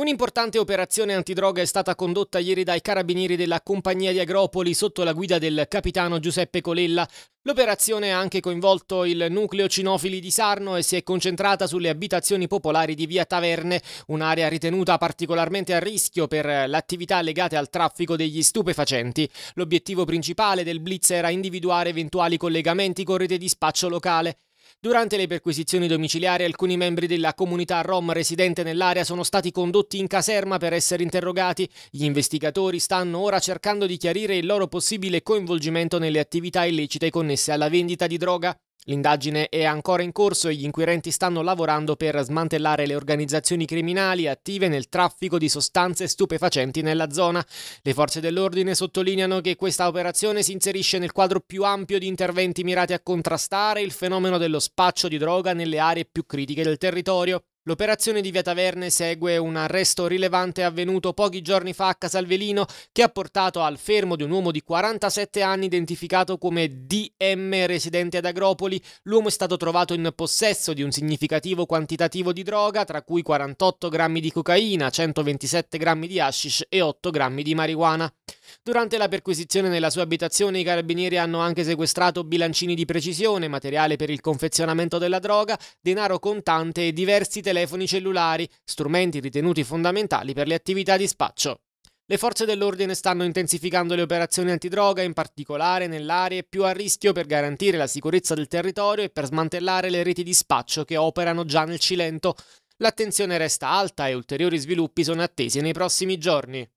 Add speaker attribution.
Speaker 1: Un'importante operazione antidroga è stata condotta ieri dai carabinieri della compagnia di Agropoli sotto la guida del capitano Giuseppe Colella. L'operazione ha anche coinvolto il nucleo cinofili di Sarno e si è concentrata sulle abitazioni popolari di via Taverne, un'area ritenuta particolarmente a rischio per l'attività legate al traffico degli stupefacenti. L'obiettivo principale del blitz era individuare eventuali collegamenti con rete di spaccio locale. Durante le perquisizioni domiciliari alcuni membri della comunità rom residente nell'area sono stati condotti in caserma per essere interrogati. Gli investigatori stanno ora cercando di chiarire il loro possibile coinvolgimento nelle attività illecite connesse alla vendita di droga. L'indagine è ancora in corso e gli inquirenti stanno lavorando per smantellare le organizzazioni criminali attive nel traffico di sostanze stupefacenti nella zona. Le forze dell'ordine sottolineano che questa operazione si inserisce nel quadro più ampio di interventi mirati a contrastare il fenomeno dello spaccio di droga nelle aree più critiche del territorio. L'operazione di Via Taverne segue un arresto rilevante avvenuto pochi giorni fa a Casalvelino che ha portato al fermo di un uomo di 47 anni identificato come DM residente ad Agropoli. L'uomo è stato trovato in possesso di un significativo quantitativo di droga, tra cui 48 grammi di cocaina, 127 grammi di hashish e 8 grammi di marijuana. Durante la perquisizione nella sua abitazione i carabinieri hanno anche sequestrato bilancini di precisione, materiale per il confezionamento della droga, denaro contante e diversi telefoni cellulari, strumenti ritenuti fondamentali per le attività di spaccio. Le forze dell'ordine stanno intensificando le operazioni antidroga, in particolare nell'area più a rischio per garantire la sicurezza del territorio e per smantellare le reti di spaccio che operano già nel Cilento. L'attenzione resta alta e ulteriori sviluppi sono attesi nei prossimi giorni.